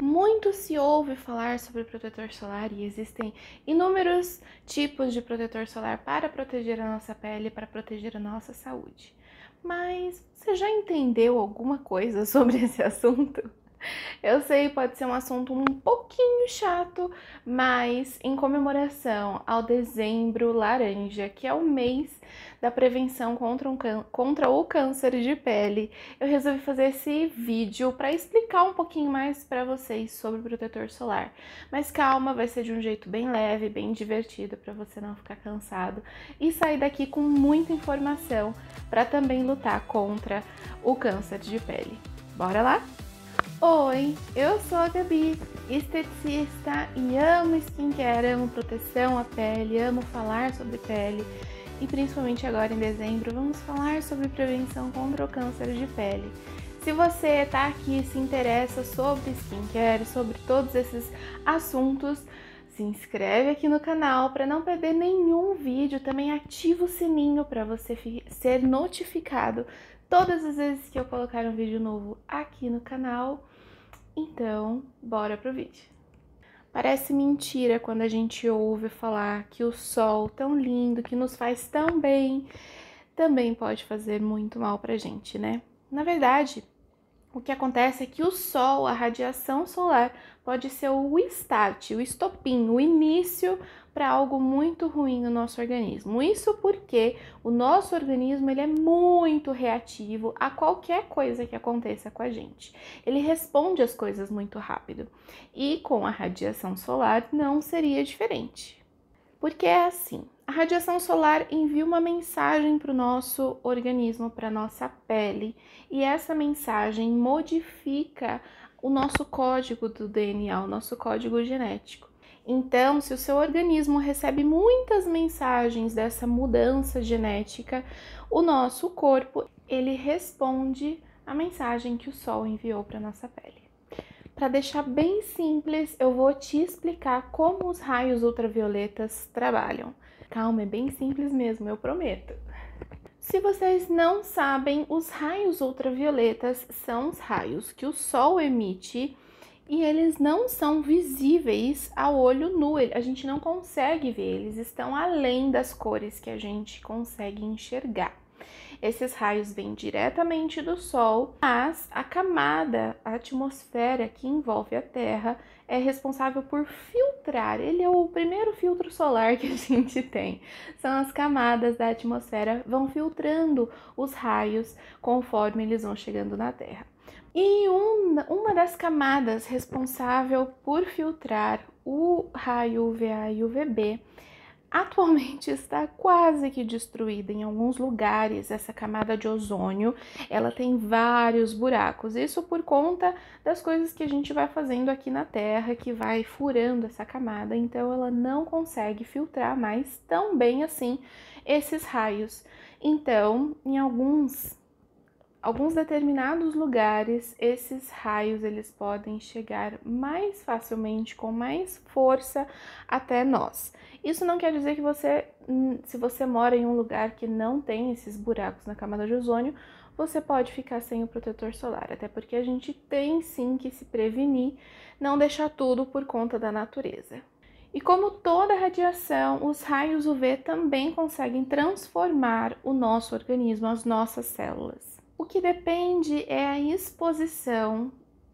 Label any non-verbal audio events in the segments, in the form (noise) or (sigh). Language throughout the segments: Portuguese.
Muito se ouve falar sobre protetor solar e existem inúmeros tipos de protetor solar para proteger a nossa pele, para proteger a nossa saúde. Mas você já entendeu alguma coisa (laughs) sobre esse assunto? Eu sei, pode ser um assunto um pouquinho chato, mas em comemoração ao Dezembro Laranja, que é o mês da prevenção contra, um contra o câncer de pele, eu resolvi fazer esse vídeo para explicar um pouquinho mais para vocês sobre o protetor solar. Mas calma, vai ser de um jeito bem leve, bem divertido para você não ficar cansado e sair daqui com muita informação para também lutar contra o câncer de pele. Bora lá? Oi, eu sou a Gabi, esteticista e amo skincare, amo proteção à pele, amo falar sobre pele e principalmente agora em dezembro vamos falar sobre prevenção contra o câncer de pele. Se você está aqui e se interessa sobre skincare, sobre todos esses assuntos, se inscreve aqui no canal para não perder nenhum vídeo. Também ativa o sininho para você ser notificado todas as vezes que eu colocar um vídeo novo aqui no canal. Então, bora pro vídeo. Parece mentira quando a gente ouve falar que o sol tão lindo, que nos faz tão bem, também pode fazer muito mal pra gente, né? Na verdade, o que acontece é que o sol, a radiação solar, pode ser o start, o estopim, o início para algo muito ruim no nosso organismo. Isso porque o nosso organismo ele é muito reativo a qualquer coisa que aconteça com a gente. Ele responde às coisas muito rápido. E com a radiação solar não seria diferente. Porque é assim, a radiação solar envia uma mensagem para o nosso organismo, para a nossa pele, e essa mensagem modifica o nosso código do DNA, o nosso código genético. Então, se o seu organismo recebe muitas mensagens dessa mudança genética, o nosso corpo ele responde à mensagem que o sol enviou para nossa pele. Para deixar bem simples, eu vou te explicar como os raios ultravioletas trabalham. Calma, é bem simples mesmo, eu prometo. Se vocês não sabem, os raios ultravioletas são os raios que o sol emite e eles não são visíveis a olho nu, a gente não consegue ver, eles estão além das cores que a gente consegue enxergar. Esses raios vêm diretamente do Sol, mas a camada, a atmosfera que envolve a Terra, é responsável por filtrar. Ele é o primeiro filtro solar que a (laughs) gente tem. São as camadas da atmosfera vão filtrando os raios conforme eles vão chegando na Terra. E um, uma das camadas responsável por filtrar o raio UVA e UVB atualmente (laughs) está quase que destruída em alguns lugares essa camada de ozônio ela tem vários buracos isso por conta das coisas que a gente vai fazendo aqui na Terra que vai furando essa camada então ela não consegue filtrar mais tão bem assim esses raios então em alguns Alguns determinados lugares, esses raios eles podem chegar mais facilmente, com mais força até nós. Isso não quer dizer que você, hum, se você mora em um lugar que não tem esses buracos na camada de ozônio, você pode ficar sem o protetor solar, até porque a gente tem sim que se prevenir, não deixar tudo por conta da natureza. E como toda radiação, os raios UV também conseguem transformar o nosso organismo, as nossas células. O que depende é a exposição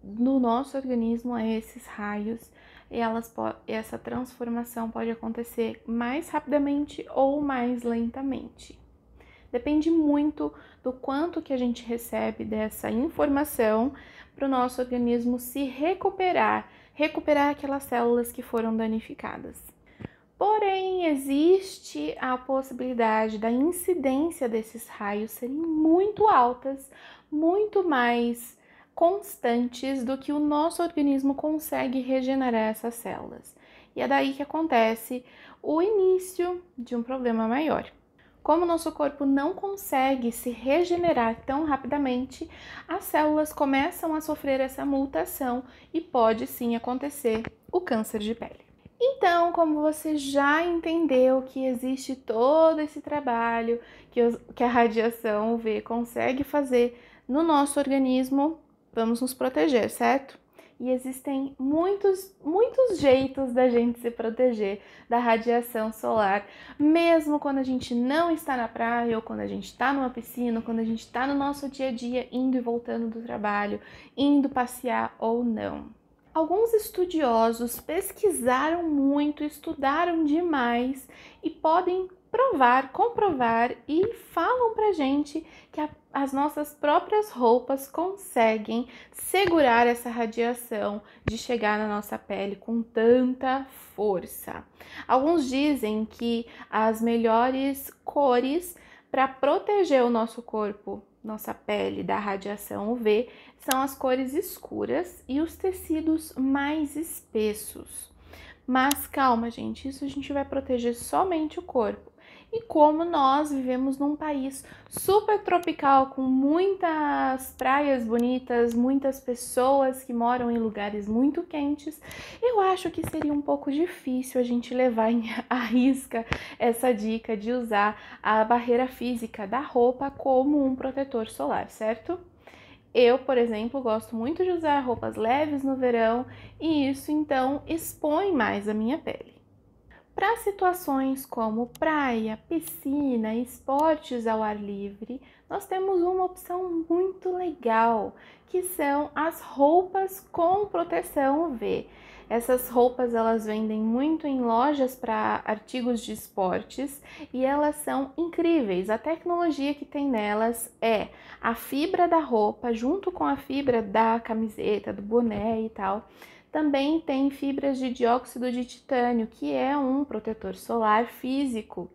no nosso organismo a esses raios. Elas, essa transformação pode acontecer mais rapidamente ou mais lentamente. Depende muito do quanto que a gente recebe dessa informação para o nosso organismo se recuperar, recuperar aquelas células que foram danificadas. Porém, existe a possibilidade da incidência desses raios serem muito altas, muito mais constantes do que o nosso organismo consegue regenerar essas células. E é daí que acontece o início de um problema maior. Como nosso corpo não consegue se regenerar tão rapidamente, as células começam a sofrer essa mutação e pode sim acontecer o câncer de pele. Então, como você já entendeu que existe todo esse trabalho que, os, que a radiação UV consegue fazer no nosso organismo, vamos nos proteger, certo? E existem muitos, muitos jeitos da gente se proteger da radiação solar, mesmo quando a gente não está na praia, ou quando a gente está numa piscina, ou quando a gente está no nosso dia a dia, indo e voltando do trabalho, indo passear ou não. Alguns estudiosos pesquisaram muito, estudaram demais e podem provar, comprovar e falam pra gente que a, as nossas próprias roupas conseguem segurar essa radiação de chegar na nossa pele com tanta força. Alguns dizem que as melhores cores para proteger o nosso corpo nossa pele da radiação UV são as cores escuras e os tecidos mais espessos. Mas calma, gente, isso a gente vai proteger somente o corpo e como nós vivemos num país super tropical com muitas praias bonitas, muitas pessoas que moram em lugares muito quentes, eu acho que seria um pouco difícil a gente levar em a (laughs) risca essa dica de usar a barreira física da roupa como um protetor solar, certo? Eu, por exemplo, gosto muito de usar roupas leves no verão e isso então expõe mais a minha pele. Para situações como praia, piscina, esportes ao ar livre, nós temos uma opção muito legal, que são as roupas com proteção UV. Essas roupas elas vendem muito em lojas para artigos de esportes e elas são incríveis. A tecnologia que tem nelas é a fibra da roupa junto com a fibra da camiseta, do boné e tal também tem fibras de dióxido de titânio, que é um protetor solar físico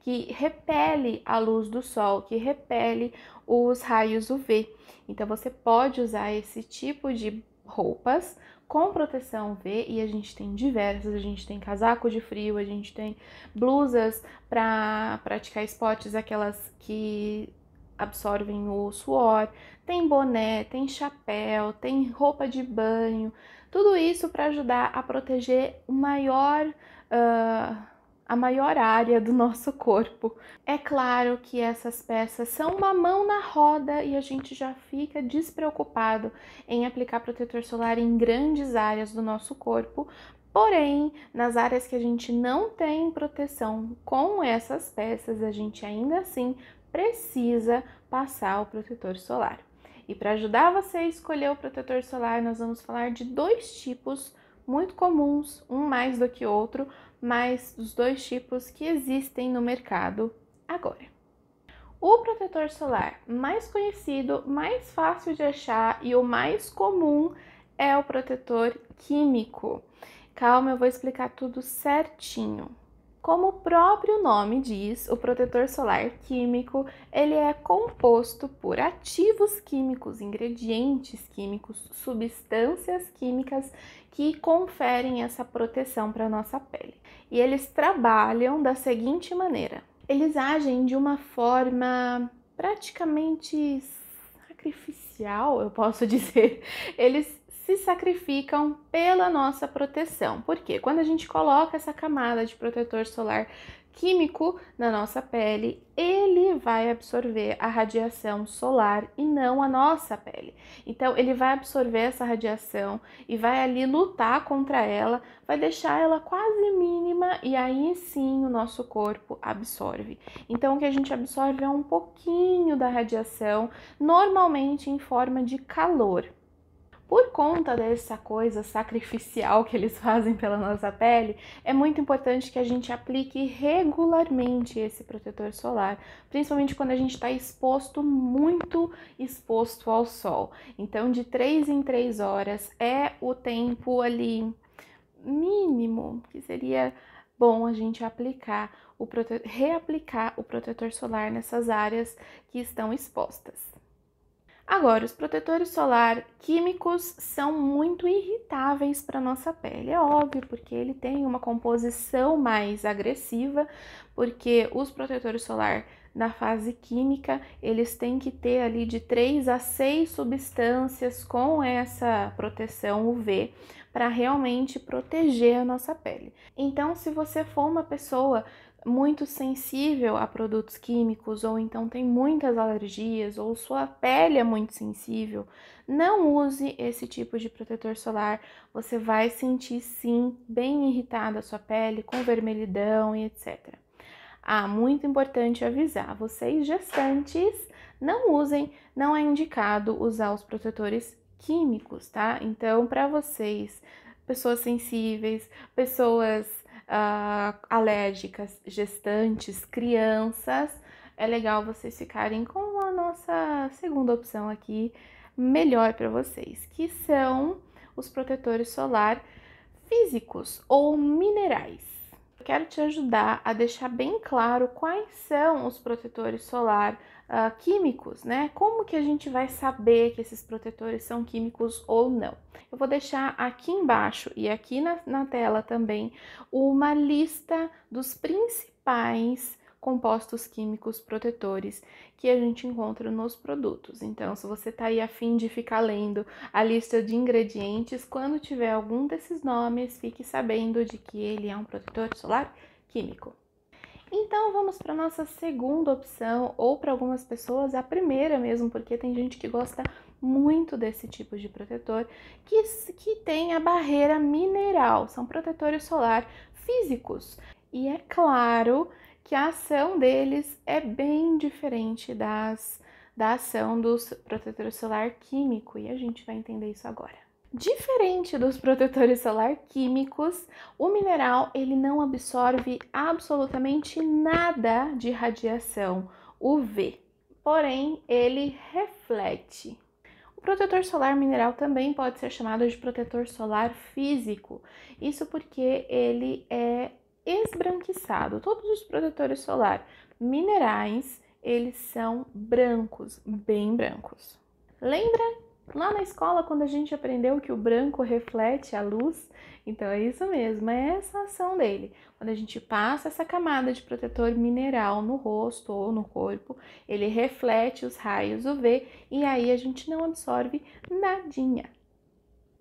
que repele a luz do sol, que repele os raios UV. Então você pode usar esse tipo de roupas com proteção UV e a gente tem diversas, a gente tem casaco de frio, a gente tem blusas para praticar esportes, aquelas que absorvem o suor, tem boné, tem chapéu, tem roupa de banho, tudo isso para ajudar a proteger o maior. Uh, a maior área do nosso corpo. É claro que essas peças são uma mão na roda e a gente já fica despreocupado em aplicar protetor solar em grandes áreas do nosso corpo, Porém, nas áreas que a gente não tem proteção com essas peças, a gente ainda assim precisa passar o protetor solar. E para ajudar você a escolher o protetor solar, nós vamos falar de dois tipos muito comuns, um mais do que outro, mas os dois tipos que existem no mercado agora. O protetor solar mais conhecido, mais fácil de achar e o mais comum é o protetor químico. Calma, eu vou explicar tudo certinho. Como o próprio nome diz, o protetor solar químico, ele é composto por ativos químicos, ingredientes químicos, substâncias químicas que conferem essa proteção para nossa pele. E eles trabalham da seguinte maneira: eles agem de uma forma praticamente sacrificial, eu posso (laughs) dizer. Eles se sacrificam pela nossa proteção. Porque quando a gente coloca essa camada de protetor solar químico na nossa pele, ele vai absorver a radiação solar e não a nossa pele. Então, ele vai absorver essa radiação e vai ali lutar contra ela, vai deixar ela quase mínima e aí sim o nosso corpo absorve. Então, o que a gente absorve é um pouquinho da radiação, normalmente em forma de calor. Por conta dessa coisa sacrificial que eles (laughs) fazem pela nossa pele, é muito importante que a gente aplique regularmente esse protetor solar, principalmente quando a gente está exposto, muito exposto ao sol. Então, de 3 em 3 horas é o tempo ali mínimo que seria bom a gente aplicar o reaplicar o protetor solar nessas áreas que estão expostas. Agora, os protetores solar químicos são muito irritáveis para nossa pele, é óbvio, porque ele tem uma composição mais agressiva, porque os protetores solar na fase química, eles têm que ter ali de 3 a 6 substâncias com essa proteção UV para realmente proteger a nossa pele. Então, se você for uma pessoa muito sensível a produtos químicos, ou então tem muitas alergias, ou sua pele é muito sensível, não use esse tipo de protetor solar. Você vai sentir sim bem irritada a sua pele, com vermelhidão e etc. Ah, muito importante avisar vocês gestantes, não usem, não é indicado usar os protetores químicos, tá? Então, para vocês, pessoas sensíveis, pessoas uh, alérgicas, gestantes, crianças, é legal vocês ficarem com a nossa segunda opção aqui, melhor para vocês, que são os protetores solar físicos ou minerais quero te ajudar a deixar bem claro quais são os protetores solar uh, químicos, né? Como que a gente vai saber que esses protetores são químicos ou não? Eu vou deixar aqui embaixo e aqui na, na tela também uma lista dos principais compostos químicos protetores que a gente encontra nos produtos. Então, se você está aí afim de ficar lendo a lista de ingredientes, quando tiver algum desses nomes, fique sabendo de que ele é um protetor solar químico. Então vamos para nossa segunda opção, ou para algumas pessoas a primeira mesmo, porque tem gente que gosta muito desse tipo de protetor, que, que tem a barreira mineral, são protetores solar físicos. E é claro que a ação deles é bem diferente das, da ação dos protetores solar químico e a gente vai entender isso agora. Diferente dos protetores solar químicos, o mineral ele não absorve absolutamente nada de radiação UV, porém ele reflete. O protetor solar mineral também pode ser chamado de protetor solar físico, isso porque ele é esbranquiçado. Todos os protetores solar minerais, eles são brancos, bem brancos. Lembra lá na escola quando a gente aprendeu que o branco reflete a luz? Então é isso mesmo, é essa ação dele. Quando a gente passa essa camada de protetor mineral no rosto ou no corpo, ele reflete os raios UV e aí a gente não absorve nadinha.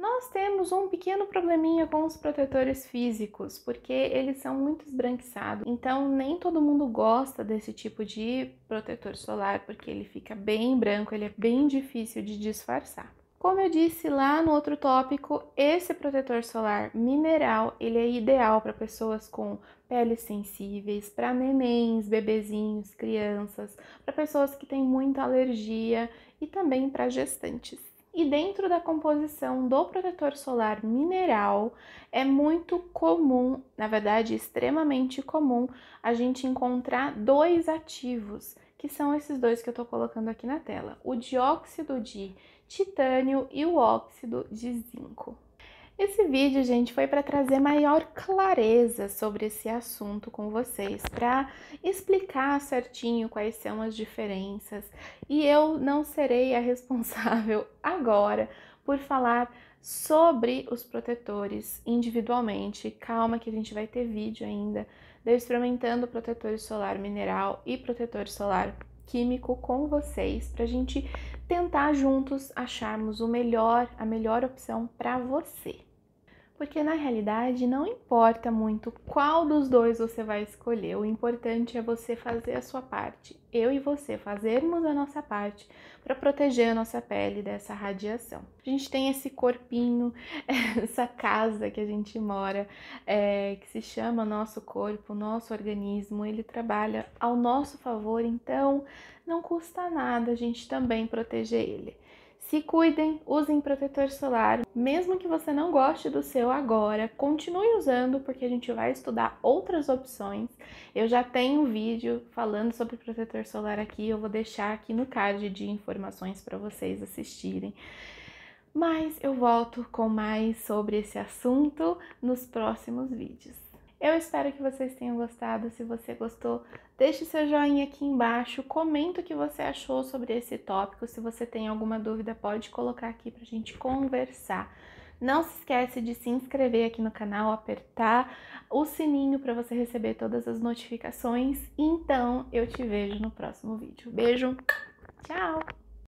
Nós temos um pequeno probleminha com os protetores físicos, porque eles são muito esbranquiçados. Então, nem todo mundo gosta desse tipo de protetor solar, porque ele fica bem branco, ele é bem difícil de disfarçar. Como eu disse lá no outro tópico, esse protetor solar mineral, ele é ideal para pessoas com peles sensíveis, para nenéns, bebezinhos, crianças, para pessoas que têm muita alergia e também para gestantes. E dentro da composição do protetor solar mineral, é muito comum, na verdade, extremamente comum, a gente encontrar dois ativos, que são esses dois que eu estou colocando aqui na tela: o dióxido de titânio e o óxido de zinco. Esse vídeo, gente, foi para trazer maior clareza sobre esse assunto com vocês, para explicar (laughs) certinho quais são as diferenças. E eu não serei a responsável (laughs) agora por falar sobre os protetores individualmente. Calma que a gente vai ter vídeo ainda de experimentando protetor solar mineral e protetor solar químico com vocês para a gente tentar juntos acharmos o melhor, a melhor opção para você porque na realidade não importa muito qual dos dois você vai escolher, o importante é você fazer a sua parte, eu e você fazermos a nossa parte para proteger a nossa pele dessa radiação. A gente tem esse corpinho, (laughs) essa casa que a gente mora, é, que se chama nosso corpo, nosso organismo, ele trabalha ao nosso favor, então não custa nada a gente também proteger ele. Se cuidem, usem protetor solar. Mesmo que você não goste do seu agora, continue usando porque a gente vai estudar outras opções. Eu já tenho um vídeo falando sobre protetor solar aqui, eu vou deixar aqui no card de informações para vocês assistirem. Mas eu volto com mais sobre esse assunto nos próximos vídeos. Eu espero que vocês tenham gostado. Se você gostou, deixe seu joinha aqui embaixo, comenta o que você achou sobre esse tópico. Se você tem alguma dúvida, pode colocar aqui para a gente conversar. Não se esquece de se inscrever aqui no canal, apertar o sininho para você receber todas as notificações. Então, eu te vejo no próximo vídeo. Beijo, tchau!